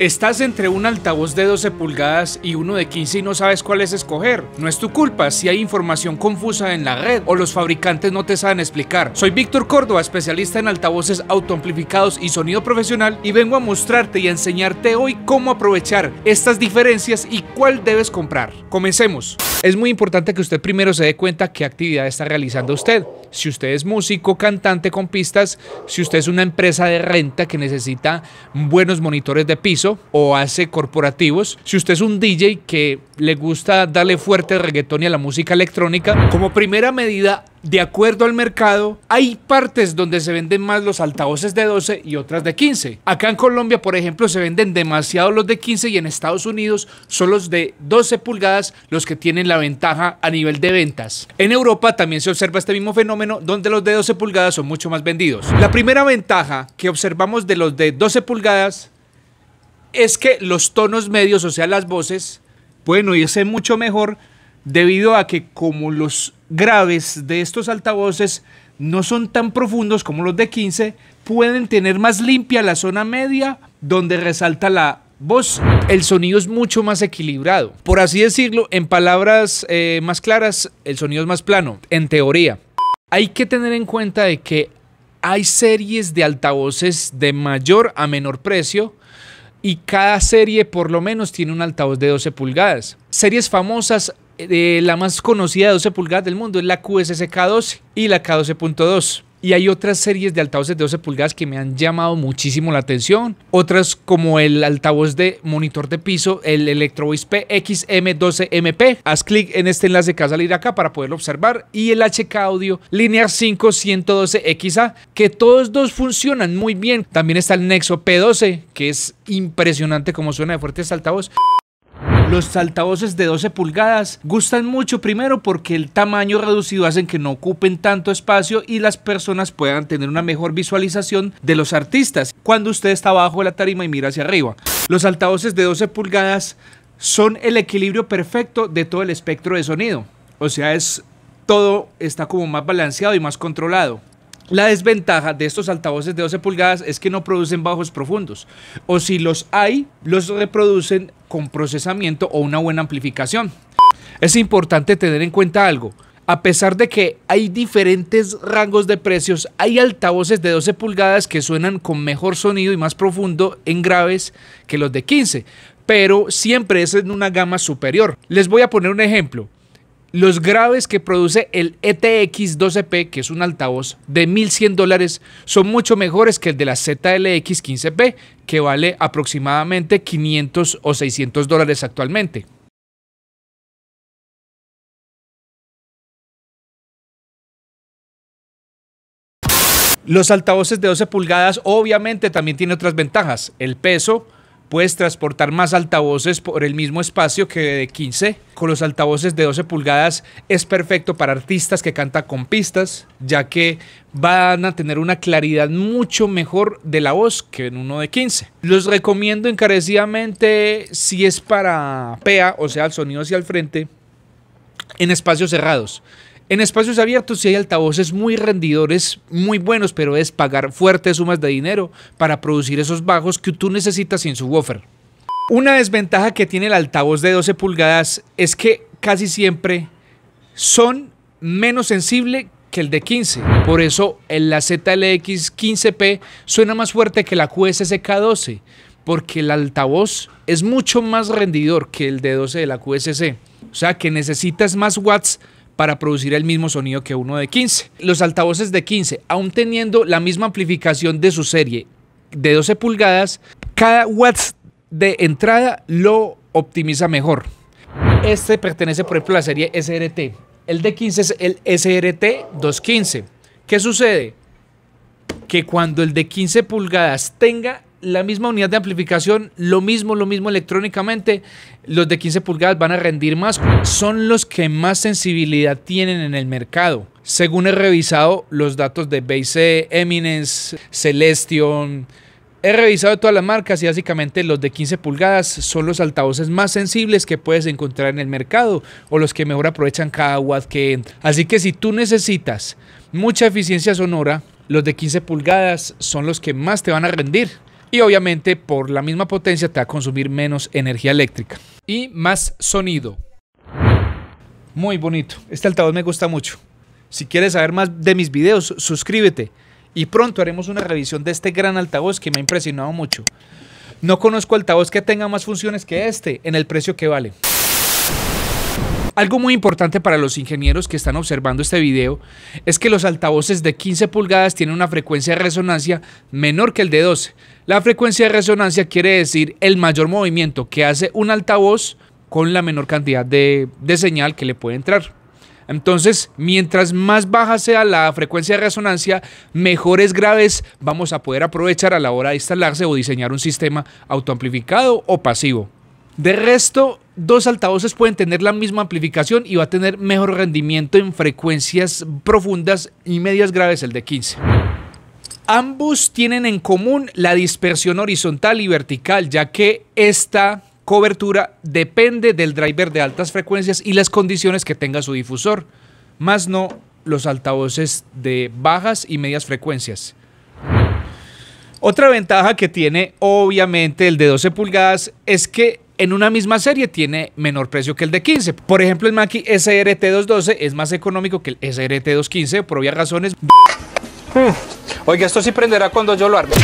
Estás entre un altavoz de 12 pulgadas y uno de 15 y no sabes cuál es escoger. No es tu culpa si hay información confusa en la red o los fabricantes no te saben explicar. Soy Víctor Córdoba, especialista en altavoces autoamplificados y sonido profesional y vengo a mostrarte y a enseñarte hoy cómo aprovechar estas diferencias y cuál debes comprar. Comencemos. Es muy importante que usted primero se dé cuenta qué actividad está realizando usted si usted es músico, cantante con pistas, si usted es una empresa de renta que necesita buenos monitores de piso o hace corporativos, si usted es un DJ que le gusta darle fuerte reggaetón y a la música electrónica, como primera medida de acuerdo al mercado, hay partes donde se venden más los altavoces de 12 y otras de 15. Acá en Colombia, por ejemplo, se venden demasiado los de 15 y en Estados Unidos son los de 12 pulgadas los que tienen la ventaja a nivel de ventas. En Europa también se observa este mismo fenómeno donde los de 12 pulgadas son mucho más vendidos. La primera ventaja que observamos de los de 12 pulgadas es que los tonos medios, o sea, las voces, pueden oírse mucho mejor debido a que como los graves de estos altavoces no son tan profundos como los de 15, pueden tener más limpia la zona media donde resalta la voz. El sonido es mucho más equilibrado. Por así decirlo, en palabras eh, más claras, el sonido es más plano, en teoría. Hay que tener en cuenta de que hay series de altavoces de mayor a menor precio y cada serie por lo menos tiene un altavoz de 12 pulgadas. Series famosas la más conocida de 12 pulgadas del mundo es la QSSK12 y la K12.2. Y hay otras series de altavoces de 12 pulgadas que me han llamado muchísimo la atención. Otras como el altavoz de monitor de piso, el Electro Voice PXM12MP. Haz clic en este enlace que va a salir acá para poderlo observar. Y el HK Audio Linear 112 xa que todos dos funcionan muy bien. También está el Nexo P12, que es impresionante como suena de fuerte este altavoz. Los altavoces de 12 pulgadas gustan mucho primero porque el tamaño reducido hacen que no ocupen tanto espacio y las personas puedan tener una mejor visualización de los artistas cuando usted está abajo de la tarima y mira hacia arriba. Los altavoces de 12 pulgadas son el equilibrio perfecto de todo el espectro de sonido. O sea, es todo está como más balanceado y más controlado. La desventaja de estos altavoces de 12 pulgadas es que no producen bajos profundos, o si los hay, los reproducen con procesamiento o una buena amplificación. Es importante tener en cuenta algo. A pesar de que hay diferentes rangos de precios, hay altavoces de 12 pulgadas que suenan con mejor sonido y más profundo en graves que los de 15, pero siempre es en una gama superior. Les voy a poner un ejemplo los graves que produce el ETX 12P, e que es un altavoz de 1.100 dólares, son mucho mejores que el de la ZLX 15P, que vale aproximadamente 500 o 600 dólares actualmente. Los altavoces de 12 pulgadas obviamente también tienen otras ventajas. El peso, Puedes transportar más altavoces por el mismo espacio que de 15. Con los altavoces de 12 pulgadas es perfecto para artistas que cantan con pistas, ya que van a tener una claridad mucho mejor de la voz que en uno de 15. Los recomiendo encarecidamente si es para PEA, o sea, el sonido hacia el frente, en espacios cerrados. En espacios abiertos si hay altavoces muy rendidores, muy buenos, pero es pagar fuertes sumas de dinero para producir esos bajos que tú necesitas sin subwoofer. Una desventaja que tiene el altavoz de 12 pulgadas es que casi siempre son menos sensibles que el de 15. Por eso la ZLX 15P suena más fuerte que la k 12 porque el altavoz es mucho más rendidor que el de 12 de la QSC. O sea que necesitas más watts para producir el mismo sonido que uno de 15. Los altavoces de 15, aún teniendo la misma amplificación de su serie de 12 pulgadas, cada watts de entrada lo optimiza mejor. Este pertenece, por ejemplo, a la serie SRT. El de 15 es el SRT 215. ¿Qué sucede? Que cuando el de 15 pulgadas tenga la misma unidad de amplificación, lo mismo, lo mismo electrónicamente, los de 15 pulgadas van a rendir más. Son los que más sensibilidad tienen en el mercado. Según he revisado los datos de Base, Eminence, Celestion, he revisado todas las marcas y básicamente los de 15 pulgadas son los altavoces más sensibles que puedes encontrar en el mercado o los que mejor aprovechan cada watt que entra. Así que si tú necesitas mucha eficiencia sonora, los de 15 pulgadas son los que más te van a rendir y obviamente por la misma potencia te va a consumir menos energía eléctrica y más sonido. Muy bonito, este altavoz me gusta mucho. Si quieres saber más de mis videos, suscríbete y pronto haremos una revisión de este gran altavoz que me ha impresionado mucho. No conozco altavoz que tenga más funciones que este en el precio que vale. Algo muy importante para los ingenieros que están observando este video es que los altavoces de 15 pulgadas tienen una frecuencia de resonancia menor que el de 12. La frecuencia de resonancia quiere decir el mayor movimiento que hace un altavoz con la menor cantidad de, señal que le puede entrar. Entonces, mientras más baja sea la frecuencia de resonancia, mejores graves vamos a poder aprovechar a la hora de instalarse o diseñar un sistema autoamplificado o pasivo. De resto, dos altavoces pueden tener la misma amplificación y va a tener mejor rendimiento en frecuencias profundas y medias graves el de 15. Ambos tienen en común la dispersión horizontal y vertical, ya que esta cobertura depende del driver de altas frecuencias y las condiciones que tenga su difusor, más no los altavoces de bajas y medias frecuencias. Otra ventaja que tiene obviamente el de 12 pulgadas es que en una misma serie tiene menor precio que el de 15. Por ejemplo, el Mackie SRT212 es más económico que el SRT215 por obvias razones. Mm. Oiga, esto sí prenderá cuando yo lo arme.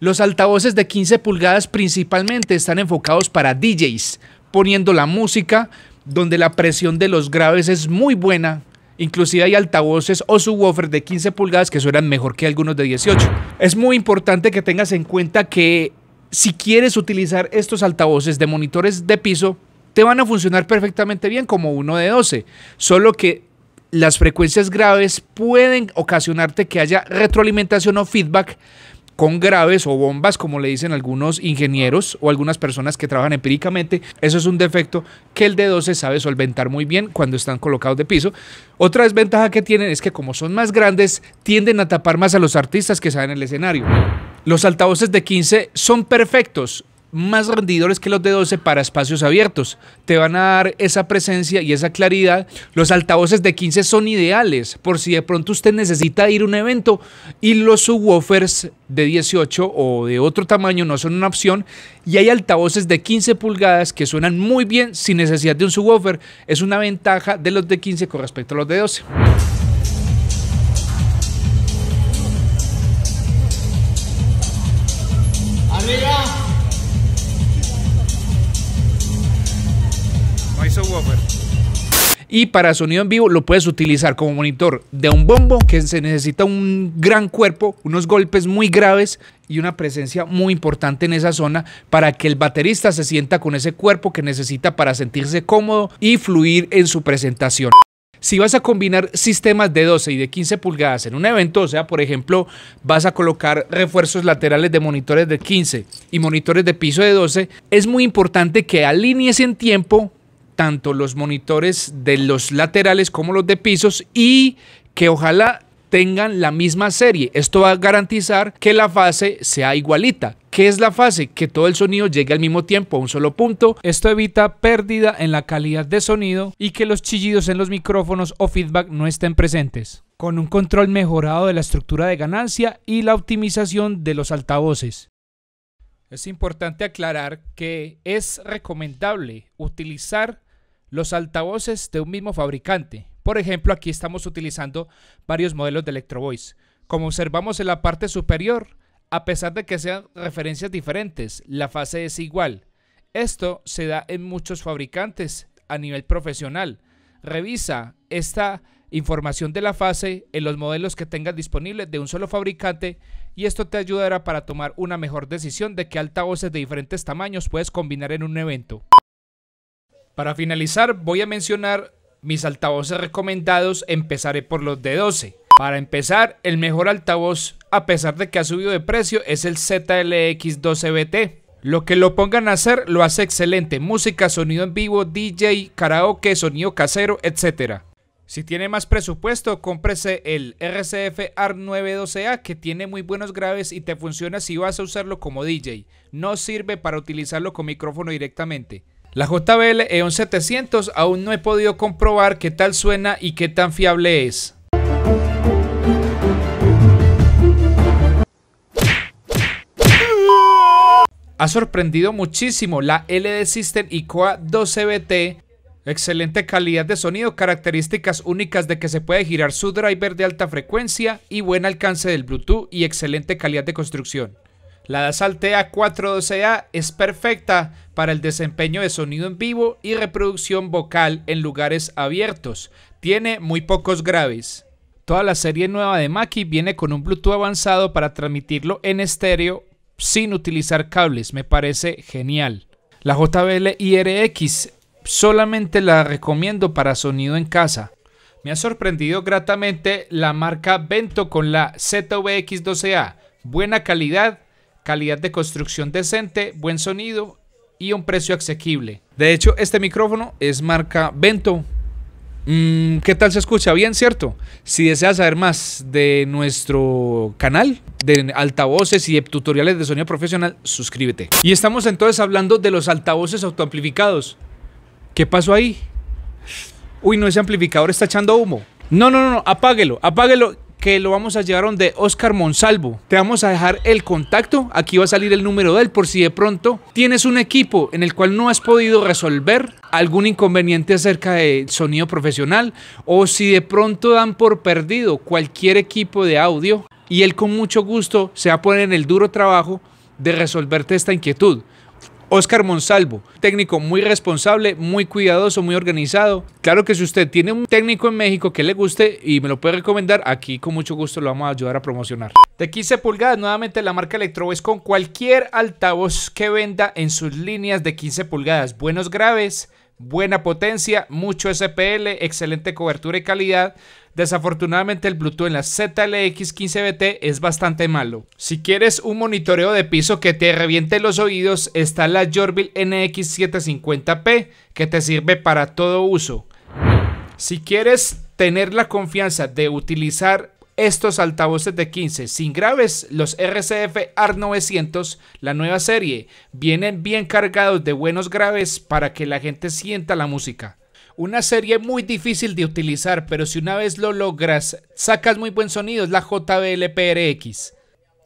Los altavoces de 15 pulgadas principalmente están enfocados para DJs, poniendo la música donde la presión de los graves es muy buena. Inclusive hay altavoces o subwoofer de 15 pulgadas que suenan mejor que algunos de 18. Es muy importante que tengas en cuenta que si quieres utilizar estos altavoces de monitores de piso, te van a funcionar perfectamente bien como uno de 12, solo que las frecuencias graves pueden ocasionarte que haya retroalimentación o feedback con graves o bombas, como le dicen algunos ingenieros o algunas personas que trabajan empíricamente. Eso es un defecto que el D12 sabe solventar muy bien cuando están colocados de piso. Otra desventaja que tienen es que como son más grandes, tienden a tapar más a los artistas que saben en el escenario. Los altavoces de 15 son perfectos, más rendidores que los de 12 para espacios abiertos. Te van a dar esa presencia y esa claridad. Los altavoces de 15 son ideales por si de pronto usted necesita ir a un evento y los subwoofers de 18 o de otro tamaño no son una opción. Y hay altavoces de 15 pulgadas que suenan muy bien sin necesidad de un subwoofer. Es una ventaja de los de 15 con respecto a los de 12. Y para sonido en vivo lo puedes utilizar como monitor de un bombo que se necesita un gran cuerpo, unos golpes muy graves y una presencia muy importante en esa zona para que el baterista se sienta con ese cuerpo que necesita para sentirse cómodo y fluir en su presentación. Si vas a combinar sistemas de 12 y de 15 pulgadas en un evento, o sea, por ejemplo, vas a colocar refuerzos laterales de monitores de 15 y monitores de piso de 12, es muy importante que alinees en tiempo tanto los monitores de los laterales como los de pisos y que ojalá tengan la misma serie. Esto va a garantizar que la fase sea igualita. ¿Qué es la fase? Que todo el sonido llegue al mismo tiempo a un solo punto. Esto evita pérdida en la calidad de sonido y que los chillidos en los micrófonos o feedback no estén presentes. Con un control mejorado de la estructura de ganancia y la optimización de los altavoces. Es importante aclarar que es recomendable utilizar los altavoces de un mismo fabricante. Por ejemplo, aquí estamos utilizando varios modelos de Electro Voice. Como observamos en la parte superior, a pesar de que sean referencias diferentes, la fase es igual. Esto se da en muchos fabricantes a nivel profesional. Revisa esta información de la fase en los modelos que tengas disponibles de un solo fabricante y esto te ayudará para tomar una mejor decisión de qué altavoces de diferentes tamaños puedes combinar en un evento. Para finalizar, voy a mencionar mis altavoces recomendados. Empezaré por los de 12. Para empezar, el mejor altavoz, a pesar de que ha subido de precio, es el ZLX12BT. Lo que lo pongan a hacer lo hace excelente. Música, sonido en vivo, DJ, karaoke, sonido casero, etc. Si tiene más presupuesto, cómprese el RCF AR912A que tiene muy buenos graves y te funciona si vas a usarlo como DJ. No sirve para utilizarlo con micrófono directamente. La JBL e 1700 aún no he podido comprobar qué tal suena y qué tan fiable es. Ha sorprendido muchísimo la LD System ICOA 12BT, excelente calidad de sonido, características únicas de que se puede girar su driver de alta frecuencia y buen alcance del Bluetooth y excelente calidad de construcción. La Dassault TA412A es perfecta para el desempeño de sonido en vivo y reproducción vocal en lugares abiertos. Tiene muy pocos graves. Toda la serie nueva de Mackie viene con un Bluetooth avanzado para transmitirlo en estéreo sin utilizar cables. Me parece genial. La JBL IRX solamente la recomiendo para sonido en casa. Me ha sorprendido gratamente la marca Bento con la ZVX12A. Buena calidad calidad de construcción decente, buen sonido y un precio asequible. De hecho, este micrófono es marca Bento. Mm, ¿Qué tal se escucha? Bien, ¿cierto? Si deseas saber más de nuestro canal, de altavoces y tutoriales de sonido profesional, suscríbete. Y estamos entonces hablando de los altavoces autoamplificados. ¿Qué pasó ahí? Uy, no, ese amplificador está echando humo. No, no, no, apáguelo, apáguelo que lo vamos a llevar de Oscar Monsalvo. Te vamos a dejar el contacto, aquí va a salir el número de él por si de pronto tienes un equipo en el cual no has podido resolver algún inconveniente acerca del sonido profesional o si de pronto dan por perdido cualquier equipo de audio y él con mucho gusto se va a poner en el duro trabajo de resolverte esta inquietud. Oscar Monsalvo, técnico muy responsable, muy cuidadoso, muy organizado. Claro que si usted tiene un técnico en México que le guste y me lo puede recomendar, aquí con mucho gusto lo vamos a ayudar a promocionar. De 15 pulgadas, nuevamente la marca es con cualquier altavoz que venda en sus líneas de 15 pulgadas. Buenos graves, buena potencia, mucho SPL, excelente cobertura y calidad. Desafortunadamente el Bluetooth en la ZLX15BT es bastante malo. Si quieres un monitoreo de piso que te reviente los oídos, está la Jorbil NX750P que te sirve para todo uso. Si quieres tener la confianza de utilizar estos altavoces de 15 sin graves, los RCF AR900, la nueva serie, vienen bien cargados de buenos graves para que la gente sienta la música. Una serie muy difícil de utilizar, pero si una vez lo logras, sacas muy buen sonido, es la JBL-PRX.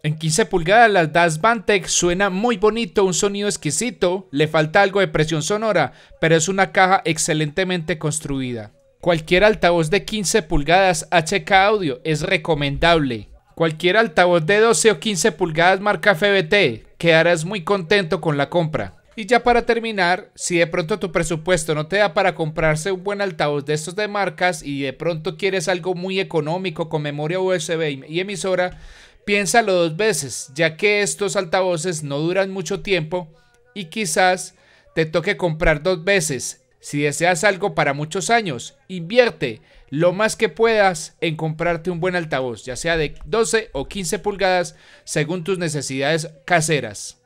En 15 pulgadas la Das Bantec suena muy bonito, un sonido exquisito, le falta algo de presión sonora, pero es una caja excelentemente construida. Cualquier altavoz de 15 pulgadas HK Audio es recomendable. Cualquier altavoz de 12 o 15 pulgadas marca FBT, quedarás muy contento con la compra. Y ya para terminar, si de pronto tu presupuesto no te da para comprarse un buen altavoz de estos de marcas y de pronto quieres algo muy económico con memoria USB y emisora, piénsalo dos veces, ya que estos altavoces no duran mucho tiempo y quizás te toque comprar dos veces si deseas algo para muchos años, invierte lo más que puedas en comprarte un buen altavoz, ya sea de 12 o 15 pulgadas, según tus necesidades caseras.